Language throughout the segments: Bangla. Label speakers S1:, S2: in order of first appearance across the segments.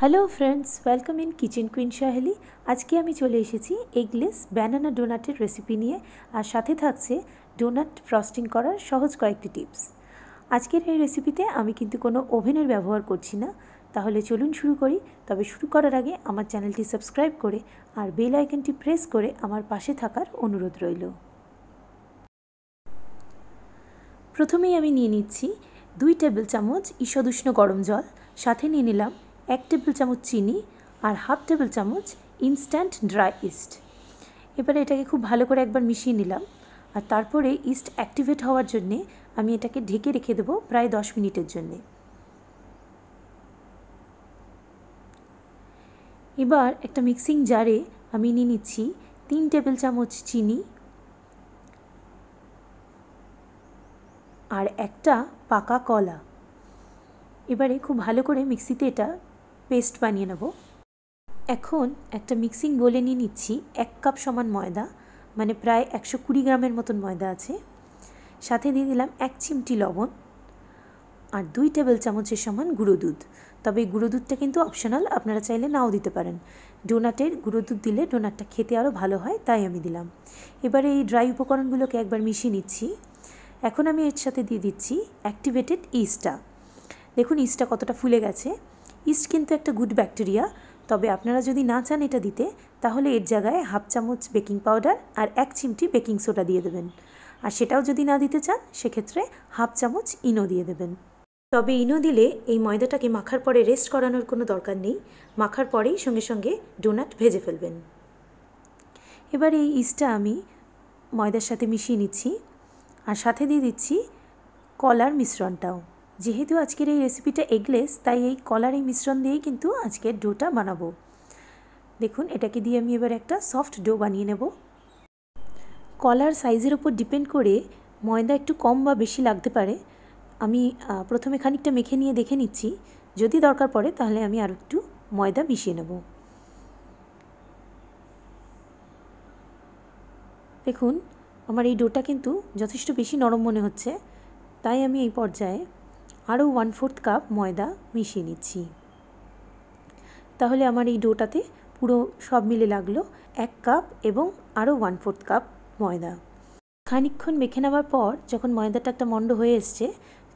S1: hello friends welcome in kitchen queen Saheli আজকে আমি চলে এসেছি এগলেস ব্যানানা ডোনাটের রেসিপি নিয়ে আর সাথে থাকছে ডোনাট ফ্রস্টিং করার সহজ কয়েকটি টিপস আজকের এই রেসিপিতে আমি কিন্তু কোনো ওভেনের ব্যবহার করছি না তাহলে চলুন শুরু করি তবে শুরু করার আগে আমার চ্যানেলটি সাবস্ক্রাইব করে আর বেল আইকনটি প্রেস করে আমার পাশে থাকার অনুরোধ রইল প্রথমেই আমি নিয়ে নিচ্ছি দুই টেবিল চামচ ঈষদুষ্ণ গরম জল সাথে নিয়ে নিলাম এক টেবিল চামচ চিনি আর হাফ টেবিল চামচ ইনস্ট্যান্ট ড্রাই ইস্ট এবারে এটাকে খুব ভালো করে একবার মিশিয়ে নিলাম আর তারপরে ইস্ট অ্যাক্টিভেট হওয়ার জন্যে আমি এটাকে ঢেকে রেখে দেবো প্রায় দশ মিনিটের জন্যে এবার একটা মিক্সিং জারে আমি নিয়ে নিচ্ছি তিন টেবিল চামচ চিনি আর একটা পাকা কলা এবারে খুব ভালো করে মিক্সিতে এটা পেস্ট বানিয়ে নেব এখন একটা মিক্সিং বলে নিয়ে নিচ্ছি এক কাপ সমান ময়দা মানে প্রায় একশো কুড়ি গ্রামের মতন ময়দা আছে সাথে দিয়ে দিলাম এক চিমটি লবণ আর দুই টেবিল চামচের সমান গুঁড়ো দুধ তবে এই গুঁড়ো দুধটা কিন্তু অপশনাল আপনারা চাইলে নাও দিতে পারেন ডোনাটের গুঁড়ো দুধ দিলে ডোনাটটা খেতে আরও ভালো হয় তাই আমি দিলাম এবারে এই ড্রাই উপকরণগুলোকে একবার মিশিয়ে নিচ্ছি এখন আমি এর সাথে দিয়ে দিচ্ছি অ্যাক্টিভেটেড ইস্টা দেখুন ইস্টা কতটা ফুলে গেছে ইস্ট কিন্তু একটা গুড ব্যাকটেরিয়া তবে আপনারা যদি না চান এটা দিতে তাহলে এর জায়গায় হাফ চামচ বেকিং পাউডার আর এক চিমটি বেকিং সোডা দিয়ে দেবেন আর সেটাও যদি না দিতে চান সেক্ষেত্রে হাফ চামচ ইনো দিয়ে দেবেন তবে ইনো দিলে এই ময়দাটাকে মাখার পরে রেস্ট করানোর কোনো দরকার নেই মাখার পরেই সঙ্গে সঙ্গে ডোনাট ভেজে ফেলবেন এবার এই ইস্টটা আমি ময়দার সাথে মিশিয়ে নিচ্ছি আর সাথে দিয়ে দিচ্ছি কলার মিশ্রণটাও যেহেতু আজকের এই রেসিপিটা এগলেস তাই এই কলার এই মিশ্রণ দিয়েই কিন্তু আজকের ডোটা বানাবো দেখুন এটাকে দিয়ে আমি এবার একটা সফট ডো বানিয়ে নেব কলার সাইজের ওপর ডিপেন্ড করে ময়দা একটু কম বা বেশি লাগতে পারে আমি প্রথমে খানিকটা মেখে নিয়ে দেখে নিচ্ছি যদি দরকার পড়ে তাহলে আমি আর একটু ময়দা মিশিয়ে নেব দেখুন আমার এই ডোটা কিন্তু যথেষ্ট বেশি নরম মনে হচ্ছে তাই আমি এই পর্যায়ে আরও ওয়ান ফোর্থ কাপ ময়দা মিশিয়ে নিচ্ছি তাহলে আমার এই ডোটাতে পুরো সব মিলে লাগলো এক কাপ এবং আরও ওয়ান ফোর্থ কাপ ময়দা খানিক্ষণ মেখে নেওয়ার পর যখন ময়দাটা একটা মণ্ড হয়ে এসছে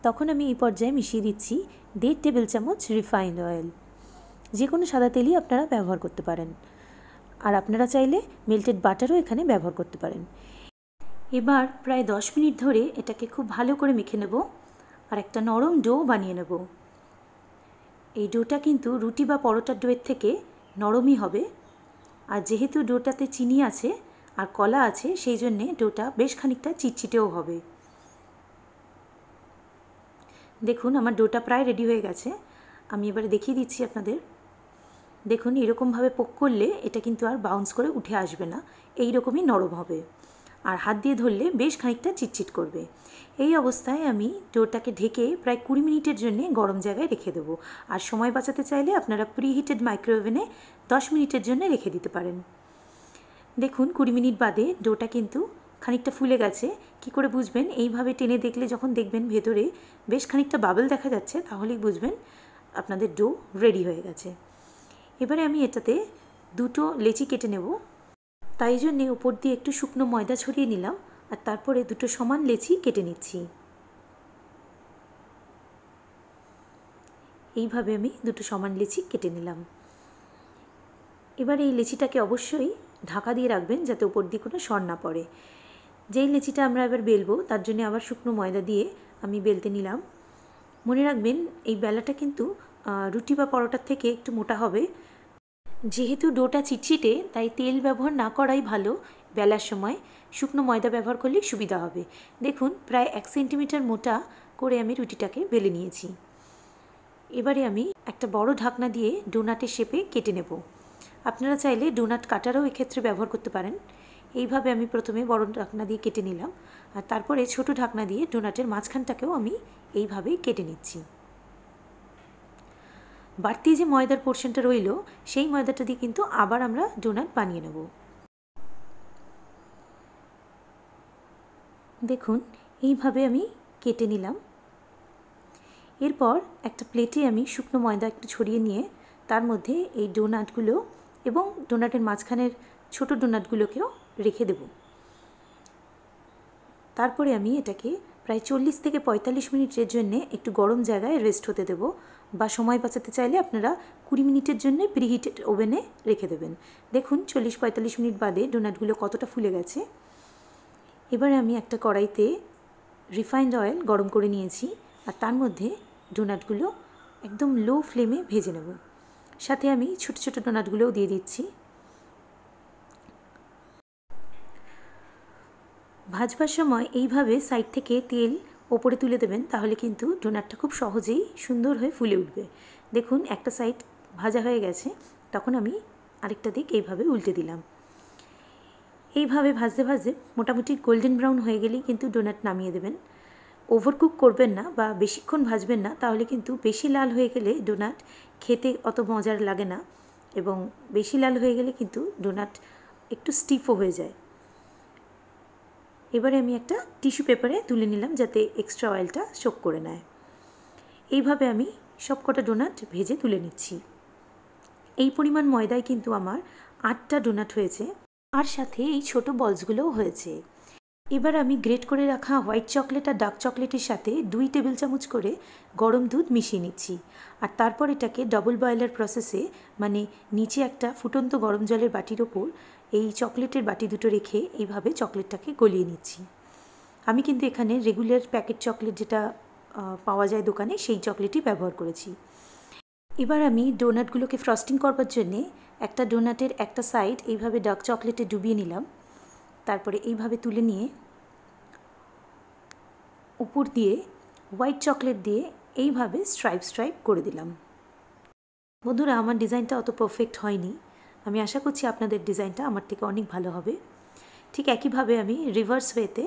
S1: তখন আমি এই পর্যায়ে মিশিয়ে দিচ্ছি দেড় টেবিল চামচ রিফাইন্ড অয়েল যে কোনো সাদা তেলই আপনারা ব্যবহার করতে পারেন আর আপনারা চাইলে মেল্টেড বাটারও এখানে ব্যবহার করতে পারেন এবার প্রায় দশ মিনিট ধরে এটাকে খুব ভালো করে মেখে নেবো আর একটা নরম ডো বানিয়ে নেব এই ডোটা কিন্তু রুটি বা পরোটার ডোয়ের থেকে নরমই হবে আর যেহেতু ডোটাতে চিনি আছে আর কলা আছে সেই জন্যে ডোটা বেশ খানিকটা চিটচিটেও হবে দেখুন আমার ডোটা প্রায় রেডি হয়ে গেছে আমি এবারে দেখিয়ে দিচ্ছি আপনাদের দেখুন এরকমভাবে পোক করলে এটা কিন্তু আর বাউন্স করে উঠে আসবে না এই রকমই নরম হবে আর হাত দিয়ে ধরলে বেশ খানিকটা চিটচিট করবে এই অবস্থায় আমি ডোরটাকে ঢেকে প্রায় কুড়ি মিনিটের জন্য গরম জায়গায় রেখে দেবো আর সময় বাঁচাতে চাইলে আপনারা প্রিহিটেড মাইক্রোওভেনে দশ মিনিটের জন্য রেখে দিতে পারেন দেখুন কুড়ি মিনিট বাদে ডোটা কিন্তু খানিকটা ফুলে গেছে কি করে বুঝবেন এইভাবে টেনে দেখলে যখন দেখবেন ভেতরে বেশ খানিকটা বাবল দেখা যাচ্ছে তাহলেই বুঝবেন আপনাদের ডো রেডি হয়ে গেছে এবারে আমি এটাতে দুটো লেচি কেটে নেব তাই জন্যে উপর দিয়ে একটু শুকনো ময়দা ছড়িয়ে নিলাম আর তারপরে দুটো সমান লেচি কেটে নিচ্ছি এইভাবে আমি দুটো সমান লেচি কেটে নিলাম এবার এই লেচিটাকে অবশ্যই ঢাকা দিয়ে রাখবেন যাতে উপর দিয়ে কোনো সর না পড়ে যেই লেচিটা আমরা এবার বেলবো তার জন্য আবার শুকনো ময়দা দিয়ে আমি বেলতে নিলাম মনে রাখবেন এই বেলাটা কিন্তু রুটি বা পরোটার থেকে একটু মোটা হবে যেহেতু ডোটা চিটচিটে তাই তেল ব্যবহার না করাই ভালো বেলার সময় শুকনো ময়দা ব্যবহার করলে সুবিধা হবে দেখুন প্রায় এক সেন্টিমিটার মোটা করে আমি রুটিটাকে বেলে নিয়েছি এবারে আমি একটা বড় ঢাকনা দিয়ে ডোনাটের শেপে কেটে নেব আপনারা চাইলে ডোনাট কাটারও এক্ষেত্রে ব্যবহার করতে পারেন এইভাবে আমি প্রথমে বড় ঢাকনা দিয়ে কেটে নিলাম আর তারপরে ছোট ঢাকনা দিয়ে ডোনাটের মাঝখানটাকেও আমি এইভাবেই কেটে নিচ্ছি বাড়তি যে ময়দার পোর্শনটা রইল সেই ময়দাটা দিয়ে কিন্তু আবার আমরা ডোনাট বানিয়ে নেব দেখুন এইভাবে আমি কেটে নিলাম এরপর একটা প্লেটে আমি শুকনো ময়দা একটু ছড়িয়ে নিয়ে তার মধ্যে এই ডোনাটগুলো এবং ডোনাটের মাঝখানের ছোট ডোনাটগুলোকেও রেখে দেব তারপরে আমি এটাকে প্রায় চল্লিশ থেকে পঁয়তাল্লিশ মিনিটের জন্য একটু গরম জায়গায় রেস্ট হতে দেবো বা সময় বাঁচাতে চাইলে আপনারা কুড়ি মিনিটের জন্য প্রিহিটেড ওভেনে রেখে দেবেন দেখুন চল্লিশ পঁয়তাল্লিশ মিনিট বাদে ডোনাটগুলো কতটা ফুলে গেছে এবার আমি একটা কড়াইতে রিফাইন্ড অয়েল গরম করে নিয়েছি আর তার মধ্যে ডোনাটগুলো একদম লো ফ্লেমে ভেজে নেব সাথে আমি ছোটো ছোটো ডোনাটগুলোও দিয়ে দিচ্ছি ভাজবার সময় এইভাবে সাইড থেকে তেল ওপরে তুলে দেবেন তাহলে কিন্তু ডোনাটটা খুব সহজেই সুন্দর হয়ে ফুলে উঠবে দেখুন একটা সাইড ভাজা হয়ে গেছে তখন আমি আরেকটা দিক এইভাবে উল্টে দিলাম এইভাবে ভাজতে ভাজতে মোটামুটি গোল্ডেন ব্রাউন হয়ে গেলেই কিন্তু ডোনাট নামিয়ে দেবেন ওভারকুক করবেন না বা বেশিক্ষণ ভাজবেন না তাহলে কিন্তু বেশি লাল হয়ে গেলে ডোনাট খেতে অত মজার লাগে না এবং বেশি লাল হয়ে গেলে কিন্তু ডোনাট একটু স্টিফও হয়ে যায় এবারে আমি একটা টিস্যু পেপারে তুলে নিলাম যাতে এক্সট্রা অয়েলটা শোক করে নেয় এইভাবে আমি সবকটা ডোনাট ভেজে তুলে নিচ্ছি এই পরিমাণ ময়দায় কিন্তু আমার আটটা ডোনাট হয়েছে আর সাথে এই ছোট বলসগুলোও হয়েছে এবার আমি গ্রেট করে রাখা হোয়াইট চকলেট আর ডার্ক চকলেটের সাথে দুই টেবিল চামচ করে গরম দুধ মিশিয়ে নিচ্ছি আর তারপর এটাকে ডবল বয়লার প্রসেসে মানে নিচে একটা ফুটন্ত গরম জলের বাটির ওপর এই চকলেটের বাটি দুটো রেখে এইভাবে চকলেটটাকে গলিয়ে নিচ্ছি আমি কিন্তু এখানে রেগুলার প্যাকেট চকলেট যেটা পাওয়া যায় দোকানে সেই চকলেটই ব্যবহার করেছি এবার আমি ডোনাটগুলোকে ফ্রস্টিং করবার জন্যে একটা ডোনাটের একটা সাইড এইভাবে ডার্ক চকলেটে ডুবিয়ে নিলাম তারপরে এইভাবে তুলে নিয়ে উপর দিয়ে হোয়াইট চকলেট দিয়ে এইভাবে স্ট্রাইপ স্ট্রাইপ করে দিলাম বন্ধুরা আমার ডিজাইনটা অত পারফেক্ট হয়নি আমি আশা করছি আপনাদের ডিজাইনটা আমার থেকে অনেক ভালো হবে ঠিক একইভাবে আমি রিভার্স ওয়েতে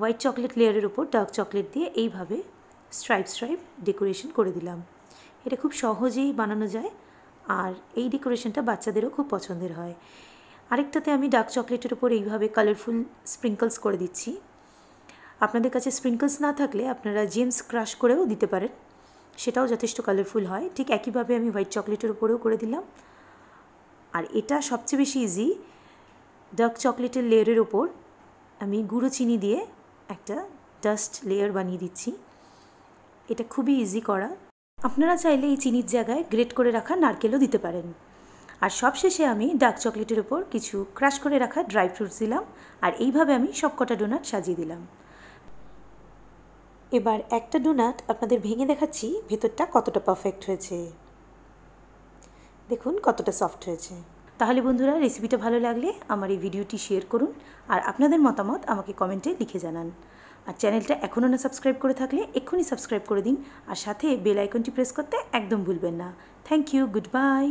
S1: হোয়াইট চকলেট লেয়ারের ওপর ডার্ক চকলেট দিয়ে এইভাবে স্ট্রাইপ স্ট্রাইপ ডেকোরেশন করে দিলাম এটা খুব সহজেই বানানো যায় আর এই ডেকোরেশনটা বাচ্চাদেরও খুব পছন্দের হয় আরেকটাতে আমি ডার্ক চকলেটের উপর এইভাবে কালারফুল স্প্রিঙ্কলস করে দিচ্ছি আপনাদের কাছে স্প্রিঙ্কলস না থাকলে আপনারা জেমস ক্রাশ করেও দিতে পারেন সেটাও যথেষ্ট কালারফুল হয় ঠিক একইভাবে আমি হোয়াইট চকলেটের উপরেও করে দিলাম আর এটা সবচেয়ে বেশি ইজি ডার্ক চকলেটের লেয়ারের ওপর আমি গুঁড়ো চিনি দিয়ে একটা ডাস্ট লেয়ার বানিয়ে দিচ্ছি এটা খুবই ইজি করা আপনারা চাইলে এই চিনির জায়গায় গ্রেট করে রাখা নারকেলও দিতে পারেন আর সবশেষে আমি ডার্ক চকলেটের ওপর কিছু ক্রাশ করে রাখা ড্রাই ফ্রুটস দিলাম আর এইভাবে আমি সবকটা ডোনাট সাজিয়ে দিলাম এবার একটা ডোনাট আপনাদের ভেঙে দেখাচ্ছি ভেতরটা কতটা পারফেক্ট হয়েছে দেখুন কতটা সফট হয়েছে তাহলে বন্ধুরা রেসিপিটা ভালো লাগলে আমার এই ভিডিওটি শেয়ার করুন আর আপনাদের মতামত আমাকে কমেন্টে লিখে জানান আর চ্যানেলটা এখনও না সাবস্ক্রাইব করে থাকলে এক্ষুনি সাবস্ক্রাইব করে দিন আর সাথে বেল আইকনটি প্রেস করতে একদম ভুলবেন না থ্যাংক ইউ গুড বাই